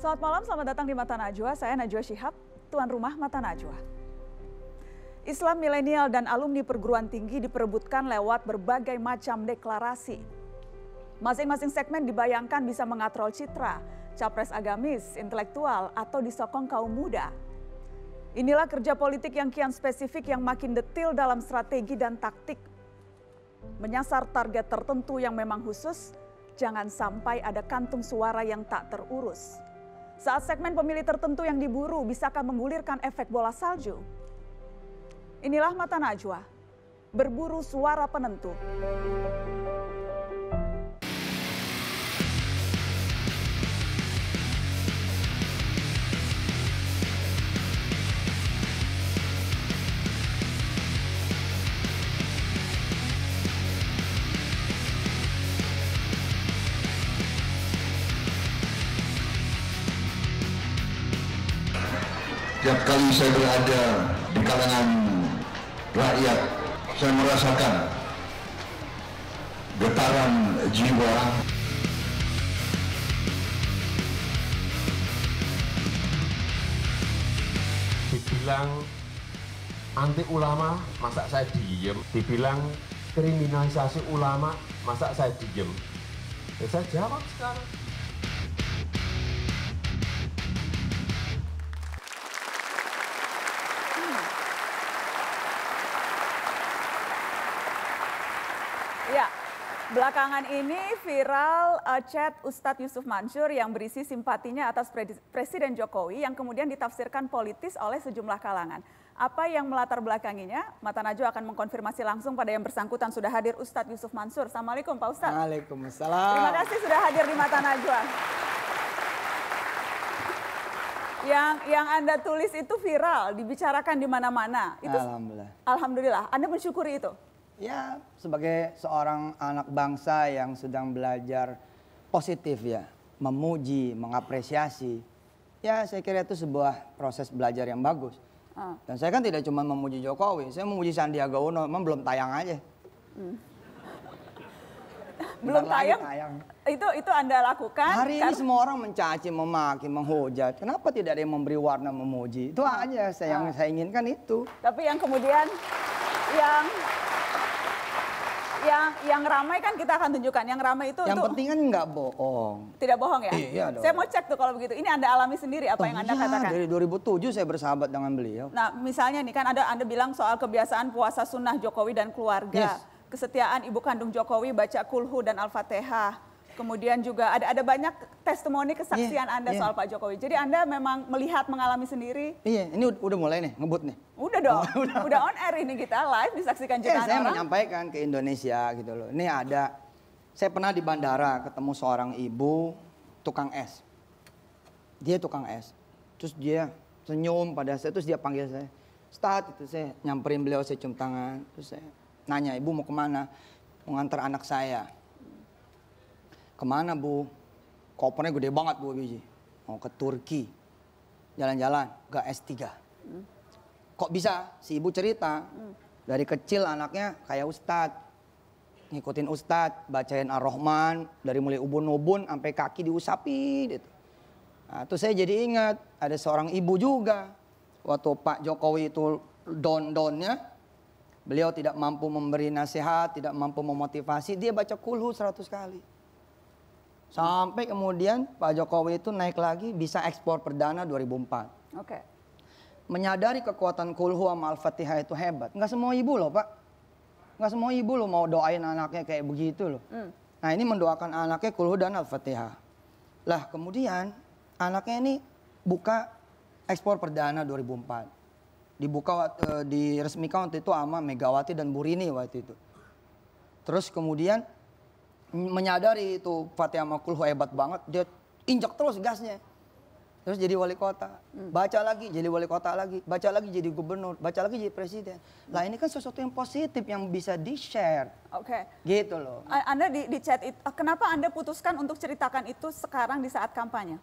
Selamat malam, selamat datang di Mata Najwa. Saya Najwa Shihab, tuan rumah Mata Najwa. Islam milenial dan alumni perguruan tinggi diperebutkan lewat berbagai macam deklarasi. Masing-masing segmen dibayangkan bisa mengatrol citra, capres agamis, intelektual, atau disokong kaum muda. Inilah kerja politik yang kian spesifik yang makin detil dalam strategi dan taktik. Menyasar target tertentu yang memang khusus, jangan sampai ada kantung suara yang tak terurus. Saat segmen pemilih tertentu yang diburu, bisakah menggulirkan efek bola salju? Inilah mata Najwa, berburu suara penentu. setiap kali saya berada di kalangan rakyat saya merasakan getaran jiwa dibilang anti ulama masa saya diem dibilang kriminalisasi ulama masa saya diem ya saya jawab sekarang Belakangan ini viral uh, chat Ustadz Yusuf Mansur yang berisi simpatinya atas Presiden Jokowi yang kemudian ditafsirkan politis oleh sejumlah kalangan. Apa yang melatar belakanginya? Mata Najwa akan mengkonfirmasi langsung pada yang bersangkutan sudah hadir Ustadz Yusuf Mansur. Assalamualaikum Pak Ustadz. Waalaikumsalam. Terima kasih sudah hadir di Mata Najwa. Yang yang Anda tulis itu viral, dibicarakan di mana-mana. Alhamdulillah. Alhamdulillah. Anda mensyukuri itu? ya sebagai seorang anak bangsa yang sedang belajar positif ya, memuji, mengapresiasi. Ya saya kira itu sebuah proses belajar yang bagus. Ah. Dan saya kan tidak cuma memuji Jokowi, saya memuji Sandiaga Uno, memang belum tayang aja. Hmm. belum tayang, tayang? Itu itu Anda lakukan? Hari ini semua orang mencaci, memaki, menghujat. Kenapa tidak ada yang memberi warna memuji? Itu aja saya ah. yang saya inginkan itu. Tapi yang kemudian yang yang yang ramai kan kita akan tunjukkan. Yang ramai itu Yang itu, penting kan nggak bohong. Tidak bohong ya? Iya dong. Saya mau cek tuh kalau begitu. Ini Anda alami sendiri apa yang Anda iya, katakan? Dari 2007 saya bersahabat dengan beliau. Nah, misalnya nih kan ada Anda bilang soal kebiasaan puasa sunnah Jokowi dan keluarga. Yes. Kesetiaan ibu kandung Jokowi baca kulhu dan Al-Fatihah kemudian juga ada ada banyak testimoni kesaksian yeah, Anda yeah. soal Pak Jokowi. Jadi Anda memang melihat mengalami sendiri. Iya, yeah, ini udah mulai nih ngebut nih. Udah dong. udah. on air ini kita live disaksikan iya, jutaan yeah, saya orang. menyampaikan ke Indonesia gitu loh. Ini ada saya pernah di bandara ketemu seorang ibu tukang es. Dia tukang es. Terus dia senyum pada saya terus dia panggil saya. Start itu saya nyamperin beliau saya cium tangan terus saya nanya ibu mau kemana mau ngantar anak saya Kemana bu? Kopernya gede banget bu biji. Mau ke Turki. Jalan-jalan. ke S3. Kok bisa? Si ibu cerita. Dari kecil anaknya kayak Ustadz. Ngikutin Ustadz. Bacain Ar-Rahman. Dari mulai ubun-ubun sampai kaki diusapi. Gitu. Nah, terus saya jadi ingat. Ada seorang ibu juga. Waktu Pak Jokowi itu don-donnya. Beliau tidak mampu memberi nasihat, tidak mampu memotivasi, dia baca kulhu seratus kali. Sampai kemudian Pak Jokowi itu naik lagi bisa ekspor perdana 2004. Oke. Okay. Menyadari kekuatan kulhu sama al-fatihah itu hebat. Nggak semua ibu loh Pak. Nggak semua ibu loh mau doain anaknya kayak begitu loh. Mm. Nah ini mendoakan anaknya kulhu dan al-fatihah. Lah kemudian anaknya ini buka ekspor perdana 2004. Dibuka, e, diresmikan waktu itu sama Megawati dan Burini waktu itu. Terus kemudian menyadari itu Fatih Makul hebat banget, dia injak terus gasnya. Terus jadi wali kota, hmm. baca lagi jadi wali kota lagi, baca lagi jadi gubernur, baca lagi jadi presiden. Lah ini kan sesuatu yang positif yang bisa di-share. Oke. Okay. Gitu loh. Anda di, di chat itu, eh, kenapa Anda putuskan untuk ceritakan itu sekarang di saat kampanye?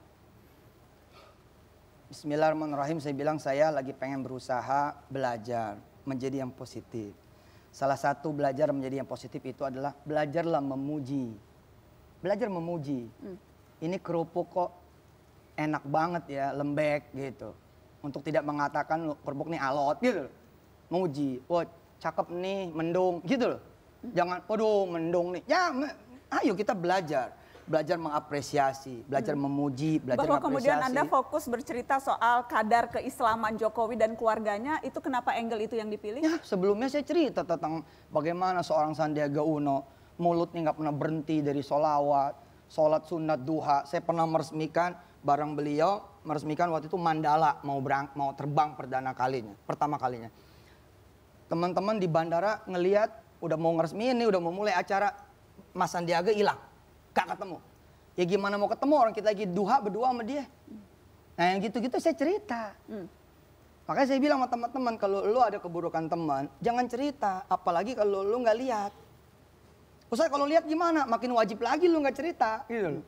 Bismillahirrahmanirrahim, saya bilang saya lagi pengen berusaha belajar, menjadi yang positif Salah satu belajar menjadi yang positif itu adalah belajarlah memuji. Belajar memuji. Hmm. Ini kerupuk kok enak banget ya, lembek gitu. Untuk tidak mengatakan kerupuk nih alot gitu. Memuji, wah cakep nih, mendung gitu loh. Hmm. Jangan, waduh mendung nih. Ya, ayo kita belajar belajar mengapresiasi, belajar hmm. memuji, belajar Bahwa mengapresiasi. kemudian Anda fokus bercerita soal kadar keislaman Jokowi dan keluarganya, itu kenapa angle itu yang dipilih? Ya, sebelumnya saya cerita tentang bagaimana seorang Sandiaga Uno mulutnya nggak pernah berhenti dari sholawat, sholat sunat duha. Saya pernah meresmikan barang beliau, meresmikan waktu itu Mandala mau berang, mau terbang perdana kalinya, pertama kalinya. Teman-teman di bandara ngeliat udah mau ngeresmiin nih, udah mau mulai acara, Mas Sandiaga hilang Gak ketemu. Ya gimana mau ketemu orang kita lagi duha berdua sama dia. Nah yang gitu-gitu saya cerita. Hmm. Makanya saya bilang sama teman-teman kalau lu ada keburukan teman, jangan cerita. Apalagi kalau lu nggak lihat. Ustaz kalau lihat gimana? Makin wajib lagi lu nggak cerita. Gitu iya. loh.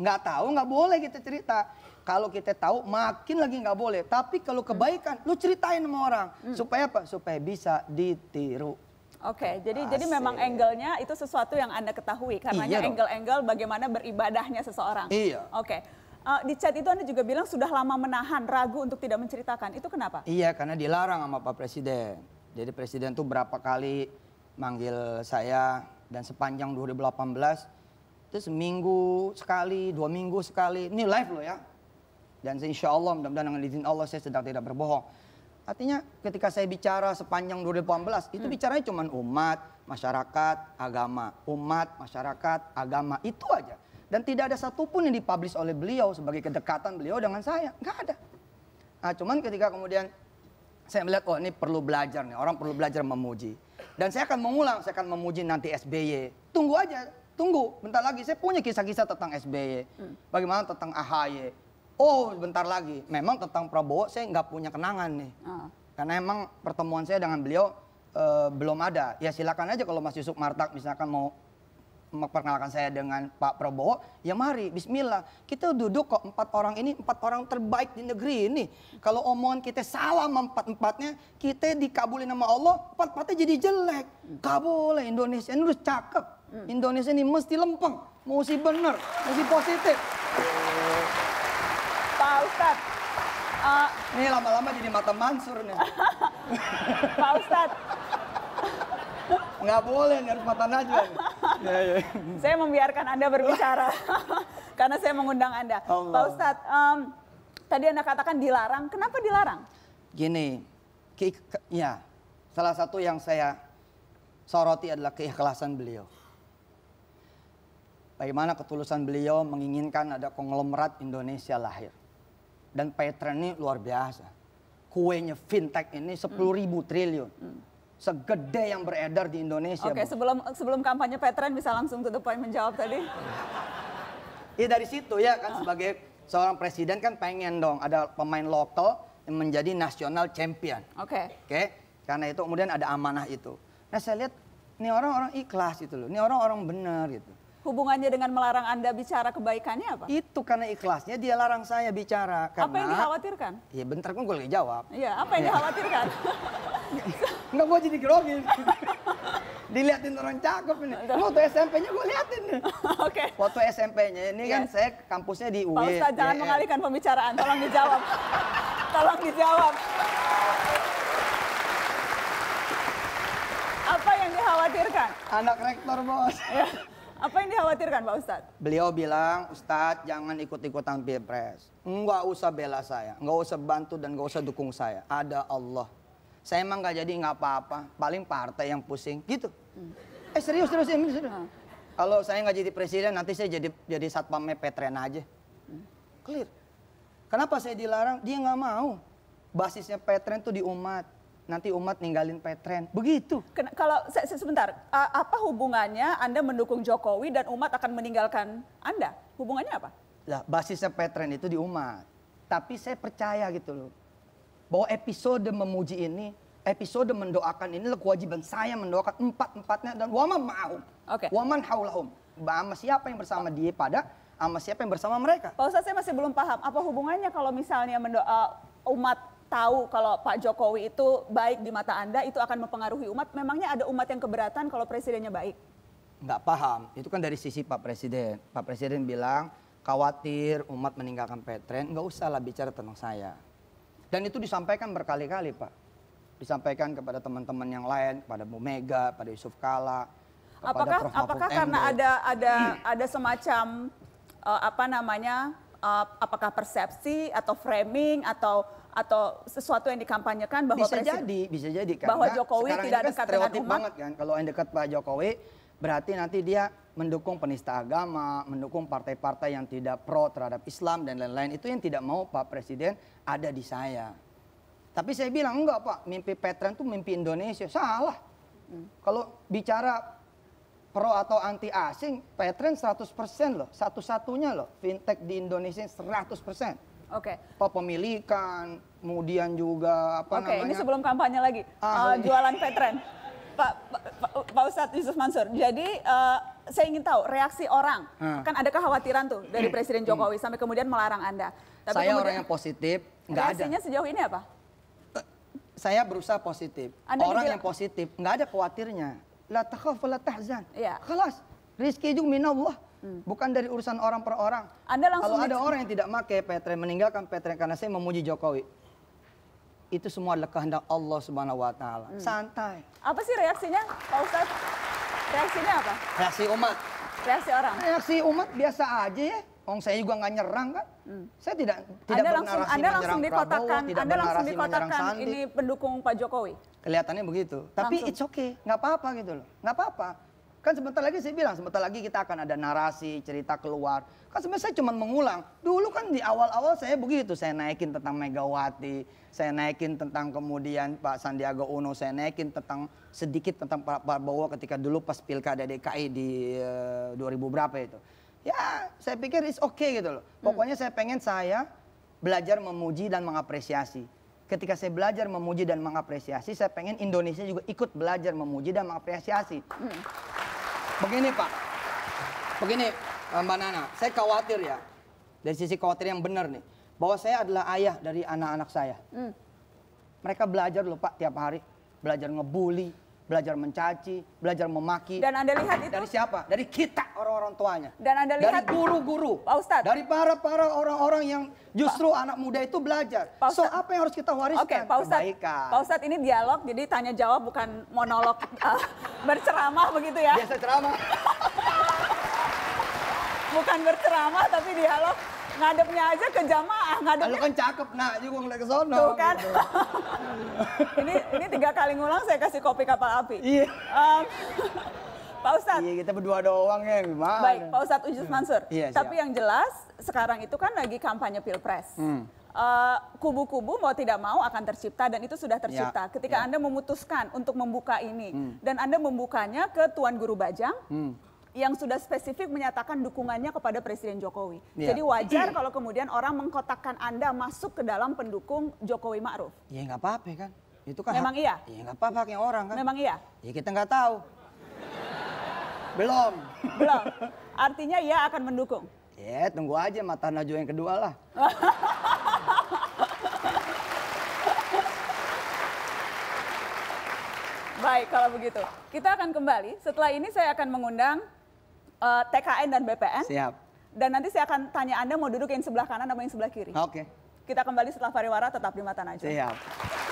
Nggak tahu nggak boleh kita cerita. Kalau kita tahu makin lagi nggak boleh. Tapi kalau kebaikan, lu ceritain sama orang. Hmm. Supaya apa? Supaya bisa ditiru. Oke, okay, jadi Asik. Ah, jadi memang angle-nya itu sesuatu yang Anda ketahui karena iya angle-angle bagaimana beribadahnya seseorang. Iya. Oke. Okay. Uh, eh, di chat itu Anda juga bilang sudah lama menahan, ragu untuk tidak menceritakan. Itu kenapa? Iya, karena dilarang sama Pak Presiden. Jadi Presiden tuh berapa kali manggil saya dan sepanjang 2018 itu seminggu sekali, dua minggu sekali. Ini live loh ya. Dan insya Allah mudah-mudahan dengan izin Allah saya sedang tidak berbohong Artinya ketika saya bicara sepanjang 2018 itu hmm. bicaranya cuma umat, masyarakat, agama. Umat, masyarakat, agama. Itu aja. Dan tidak ada satupun yang dipublish oleh beliau sebagai kedekatan beliau dengan saya. Nggak ada. Nah, cuman ketika kemudian saya melihat, oh ini perlu belajar nih. Orang perlu belajar memuji. Dan saya akan mengulang, saya akan memuji nanti SBY. Tunggu aja, tunggu. Bentar lagi saya punya kisah-kisah tentang SBY. Hmm. Bagaimana tentang AHY Oh, bentar lagi. Memang tentang Prabowo saya nggak punya kenangan nih. Uh. Karena emang pertemuan saya dengan beliau uh, belum ada. Ya silakan aja kalau Mas Yusuf Martak misalkan mau memperkenalkan saya dengan Pak Prabowo, ya mari, bismillah. Kita duduk kok empat orang ini, empat orang terbaik di negeri ini. Kalau omongan kita salah empat-empatnya, kita dikabulin sama Allah, empat-empatnya jadi jelek. Gak boleh, Indonesia ini harus cakep. Hmm. Indonesia ini mesti lempeng, mesti bener, mesti positif. Ustad. Uh, eh, Ini lama-lama jadi mata Mansur nih. Pak Ustad. Nggak boleh, nih, harus mata Najwa. ya, ya. Saya membiarkan Anda berbicara. Karena saya mengundang Anda. Allah. Pak Ustad. um, tadi Anda katakan dilarang. Kenapa dilarang? Gini, ke, ke, ya salah satu yang saya soroti adalah keikhlasan beliau bagaimana ketulusan beliau menginginkan ada konglomerat Indonesia lahir dan pattern ini luar biasa. Kuenya fintech ini 10 hmm. ribu triliun. Hmm. Segede yang beredar di Indonesia. Oke, okay, sebelum sebelum kampanye Petren bisa langsung to the point menjawab tadi. Iya dari situ ya kan sebagai seorang presiden kan pengen dong ada pemain lokal yang menjadi nasional champion. Oke. Okay. Oke. Okay? Karena itu kemudian ada amanah itu. Nah, saya lihat ini orang-orang ikhlas itu loh. Ini orang-orang benar gitu hubungannya dengan melarang Anda bicara kebaikannya apa? Itu karena ikhlasnya dia larang saya bicara. Karena, apa yang dikhawatirkan? Iya bentar kan gue lagi jawab. Iya apa yang ya. dikhawatirkan? Enggak gue jadi grogi. Diliatin orang cakep ini. Waktu SMP-nya gue liatin nih. Oke. Okay. Waktu SMP-nya ini yes. Iya. kan saya kampusnya di UI. Pak Ustadz jangan iya, iya. mengalihkan pembicaraan, tolong dijawab. tolong dijawab. Apa yang dikhawatirkan? Anak rektor bos. Apa yang dikhawatirkan Pak Ustadz? Beliau bilang, Ustadz jangan ikut-ikutan pilpres. Enggak usah bela saya, enggak usah bantu dan enggak usah dukung saya. Ada Allah. Saya emang nggak jadi nggak apa-apa, paling partai yang pusing gitu. Hmm. Eh serius serius serius, serius. Hmm. Kalau saya nggak jadi presiden, nanti saya jadi jadi satpamnya Petren aja. Hmm. Clear. Kenapa saya dilarang? Dia nggak mau. Basisnya Petren tuh di umat nanti umat ninggalin petren. Begitu. Ken kalau se se sebentar, apa hubungannya Anda mendukung Jokowi dan umat akan meninggalkan Anda? Hubungannya apa? Lah, basisnya petren itu di umat. Tapi saya percaya gitu loh. Bahwa episode memuji ini, episode mendoakan ini adalah kewajiban saya mendoakan empat-empatnya dan waman ma'ahum. Oke. Okay. Waman haulahum. Sama siapa yang bersama dia pada sama siapa yang bersama mereka. Pak Ustaz saya masih belum paham apa hubungannya kalau misalnya mendoa umat tahu kalau Pak Jokowi itu baik di mata Anda itu akan mempengaruhi umat. Memangnya ada umat yang keberatan kalau presidennya baik? Nggak paham. Itu kan dari sisi Pak Presiden. Pak Presiden bilang khawatir umat meninggalkan Petren. Nggak usah lah bicara tentang saya. Dan itu disampaikan berkali-kali Pak. Disampaikan kepada teman-teman yang lain, kepada Bu Mega, pada Yusuf Kala. Kepada apakah Prof. apakah Mahfud karena ada ada ada semacam uh, apa namanya uh, apakah persepsi atau framing atau atau sesuatu yang dikampanyekan bahwa bisa presiden, jadi bisa jadi karena bahwa Jokowi tidak kan dekat dengan umat banget kan kalau yang dekat Pak Jokowi berarti nanti dia mendukung penista agama, mendukung partai-partai yang tidak pro terhadap Islam dan lain-lain itu yang tidak mau Pak Presiden ada di saya. Tapi saya bilang enggak Pak, mimpi Petren itu mimpi Indonesia salah. Hmm. Kalau bicara pro atau anti asing, Petren 100% loh, satu-satunya loh fintech di Indonesia 100%. Oke. Okay. Pemilikan, kemudian juga apa okay, namanya? Oke, ini sebelum kampanye lagi. Ah, uh, jualan petren. Pak, Pak, Pak Ustadz Yusuf Mansur. Jadi uh, saya ingin tahu reaksi orang. Hmm. Kan ada kekhawatiran tuh dari Presiden hmm. Jokowi sampai kemudian melarang Anda. Tapi saya kemudian, orang yang positif, nggak ada. Reaksinya sejauh ini apa? Eh, saya berusaha positif. Anda orang yang positif, nggak ada khawatirnya. La takhaf la tahzan. Iya. Kelas. Rizki juga minallah hmm. bukan dari urusan orang per orang. Anda langsung Kalau ada orang yang tidak pakai Petren meninggalkan Petren karena saya memuji Jokowi. Itu semua adalah kehendak Allah Subhanahu wa taala. Hmm. Santai. Apa sih reaksinya Pak Ustaz? Reaksinya apa? Reaksi umat. Reaksi orang. Reaksi umat biasa aja ya. Wong saya juga nggak nyerang kan? Hmm. Saya tidak tidak anda langsung, anda langsung dikotakan, Prabowo, anda langsung dikotakan ini pendukung Pak Jokowi. Kelihatannya begitu. Tapi langsung. it's okay, nggak apa-apa gitu loh, nggak apa-apa. Kan sebentar lagi saya bilang, sebentar lagi kita akan ada narasi, cerita keluar. Kan sebenarnya saya cuma mengulang. Dulu kan di awal-awal saya begitu, saya naikin tentang Megawati, saya naikin tentang kemudian Pak Sandiaga Uno, saya naikin tentang sedikit tentang Pak Prabowo ketika dulu pas Pilkada DKI di uh, eh, 2000 berapa itu. Ya, saya pikir is okay gitu loh. Hmm. Pokoknya saya pengen saya belajar memuji dan mengapresiasi ketika saya belajar memuji dan mengapresiasi, saya pengen Indonesia juga ikut belajar memuji dan mengapresiasi. Hmm. Begini Pak, begini eh, Mbak Nana, saya khawatir ya, dari sisi khawatir yang benar nih, bahwa saya adalah ayah dari anak-anak saya. Hmm. Mereka belajar loh Pak tiap hari, belajar ngebully, belajar mencaci, belajar memaki. Dan Anda lihat itu dari siapa? Dari kita orang-orang tuanya. Dan Anda lihat dari guru-guru, Pak Ustadz. Dari para-para orang-orang yang justru pa. anak muda itu belajar. Pak So apa yang harus kita wariskan? okay, Pak Ustadz. Kebaikan. Pak Ustadz ini dialog jadi tanya jawab bukan monolog uh, berceramah begitu ya. Biasa ceramah. bukan berceramah tapi dialog ngadepnya aja ke jamaah ngadepnya. Lu kan cakep nak juga ngeliat ke sono. Tuh kan. Gitu. ini ini tiga kali ngulang saya kasih kopi kapal api. Iya. Um, Pak Ustadz. Iya kita berdua doang ya gimana. Baik Pak Ustadz Ujus hmm. Mansur. Hmm. Iya, Tapi yang jelas sekarang itu kan lagi kampanye pilpres. Hmm eh, kubu-kubu uh, mau tidak mau akan tercipta dan itu sudah tercipta. Ya, Ketika ya. Anda memutuskan untuk membuka ini hmm. dan Anda membukanya ke Tuan Guru Bajang, hmm yang sudah spesifik menyatakan dukungannya kepada Presiden Jokowi. Ya. Jadi wajar kalau kemudian orang mengkotakkan Anda masuk ke dalam pendukung Jokowi Ma'ruf. Ya nggak apa-apa kan. Itu kan Memang hak, iya? Ya nggak apa-apa haknya orang kan. Memang iya? Ya kita nggak tahu. Belum. Belum. Artinya ia akan mendukung? Ya tunggu aja mata najwa yang kedua lah. Baik, kalau begitu. Kita akan kembali. Setelah ini saya akan mengundang uh, eh, TKN dan BPN. Siap. Dan nanti saya akan tanya Anda mau duduk yang sebelah kanan atau yang sebelah kiri. Oke. Okay. Kita kembali setelah pariwara tetap di Mata Najwa. Siap.